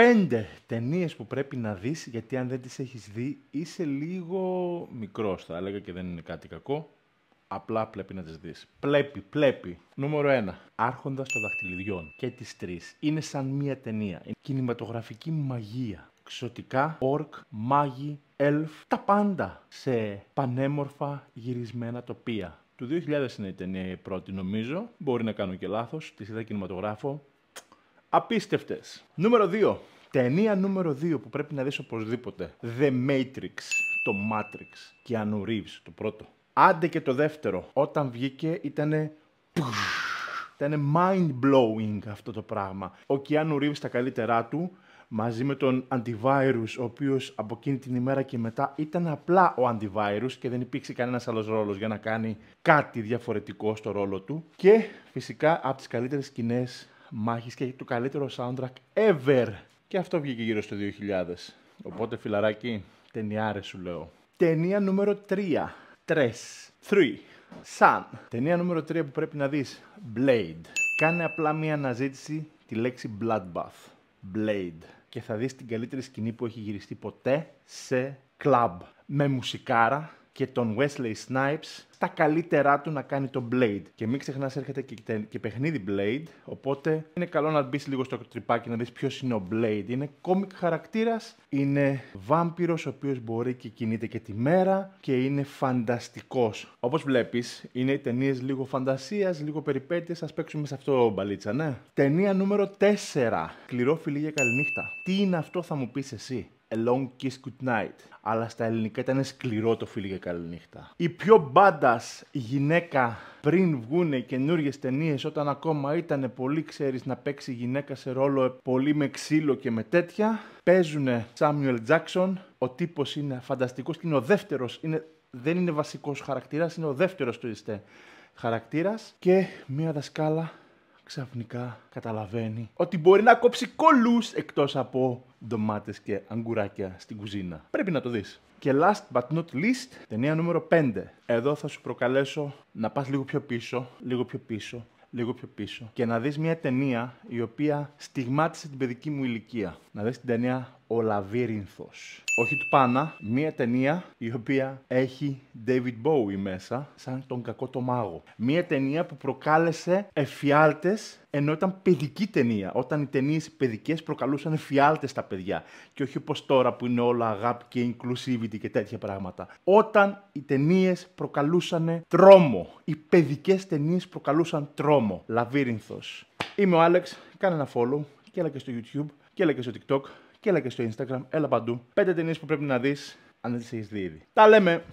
πέντε ταινίες που πρέπει να δεις, γιατί αν δεν τις έχεις δει είσαι λίγο μικρός θα έλεγα και δεν είναι κάτι κακό. Απλά πρέπει να τις δεις. Πλέπει, πλέπει. Νούμερο 1. Άρχοντας των δαχτυλιδιών και τις τρεις. Είναι σαν μία ταινία. Είναι κινηματογραφική μαγεία. Ξωτικά, ορκ, μάγοι, ελφ, τα πάντα σε πανέμορφα γυρισμένα τοπία. Του 2000 είναι η ταινία η πρώτη νομίζω, μπορεί να κάνω και λάθος, τη είδα κινηματογράφω απίστευτες. Νούμερο 2. Ταινία νούμερο 2 που πρέπει να δεις οπωσδήποτε. The Matrix, το Matrix, και Reeves, το πρώτο. Άντε και το δεύτερο, όταν βγήκε ήτανε... Ήταν mind-blowing αυτό το πράγμα. Ο Κιάνου Ρίβ στα καλύτερά του, μαζί με τον Antivirus, ο οποίος από εκείνη την ημέρα και μετά ήταν απλά ο Antivirus και δεν υπήρξε κανένας άλλος ρόλος για να κάνει κάτι διαφορετικό στο ρόλο του. Και φυσικά από τις καλύτερες σκηνές. Μάχης και το καλύτερο soundtrack ever. Και αυτό βγήκε γύρω στο 2000. Οπότε φιλαράκι, ταινιάρες σου λέω. Ταινία νούμερο 3. Τρες. 3. σαν. Ταινία νούμερο 3 που πρέπει να δεις. Blade. Κάνε απλά μία αναζήτηση τη λέξη Bloodbath. Blade. Και θα δεις την καλύτερη σκηνή που έχει γυριστεί ποτέ σε κλαμπ. Με μουσικάρα, και τον Wesley Snipes στα καλύτερά του να κάνει το Blade. Και μην ξεχνάς έρχεται και, και παιχνίδι Blade, οπότε είναι καλό να μπεις λίγο στο τρυπάκι να δεις ποιος είναι ο Blade. Είναι κόμικ χαρακτήρας, είναι βάμπυρος ο οποίος μπορεί και κινείται και τη μέρα και είναι φανταστικός. Όπως βλέπεις, είναι οι ταινίες λίγο φαντασίας, λίγο περιπέτειες, ας παίξουμε σε αυτό μπαλίτσα, ναι. Ταινία νούμερο 4, κληρό φιλί για καληνύχτα. Τι είναι αυτό θα μου πεις εσύ. A Long Kiss Night. Αλλά στα ελληνικά ήταν σκληρό το φίλο για καλή νύχτα. Η πιο μπάντας γυναίκα πριν βγούνε καινούριε ταινίες, όταν ακόμα ήταν πολύ, ξέρεις να παίξει γυναίκα σε ρόλο πολύ με ξύλο και με τέτοια. Παίζουνε Samuel Τζάξον. Ο τύπος είναι φανταστικός και είναι ο δεύτερος. Είναι, δεν είναι βασικός χαρακτήρας, είναι ο δεύτερος του είστε χαρακτήρας. Και μια δασκάλα ξαφνικά καταλαβαίνει ότι μπορεί να κόψει κόλους εκτός από ντομάτες και αγκουράκια στην κουζίνα. Πρέπει να το δεις. Και last but not least, ταινία νούμερο 5. Εδώ θα σου προκαλέσω να πας λίγο πιο πίσω, λίγο πιο πίσω, λίγο πιο πίσω και να δεις μια ταινία η οποία στιγμάτισε την παιδική μου ηλικία. Να δεις την ταινία ο Λαβύρινθος. Όχι του Πάνα, μία ταινία η οποία έχει David Bowie μέσα, σαν τον κακό το μάγο. Μία ταινία που προκάλεσε εφιάλτες ενώ ήταν παιδική ταινία. Όταν οι ταινίες παιδικές προκαλούσαν εφιάλτες στα παιδιά. Και όχι όπως τώρα που είναι όλα αγάπη και inclusivity και τέτοια πράγματα. Όταν οι ταινίες προκαλούσαν τρόμο. Οι παιδικές ταινίες προκαλούσαν τρόμο. Λαβύρινθος. Είμαι ο Άλεξ. Κάνε ένα follow. Και έλα και στο YouTube. Και έλα και στο TikTok και έλα και στο Instagram, έλα παντού. Πέντε ταινίες που πρέπει να δεις αν δεν τις έχεις δει ήδη. Τα λέμε!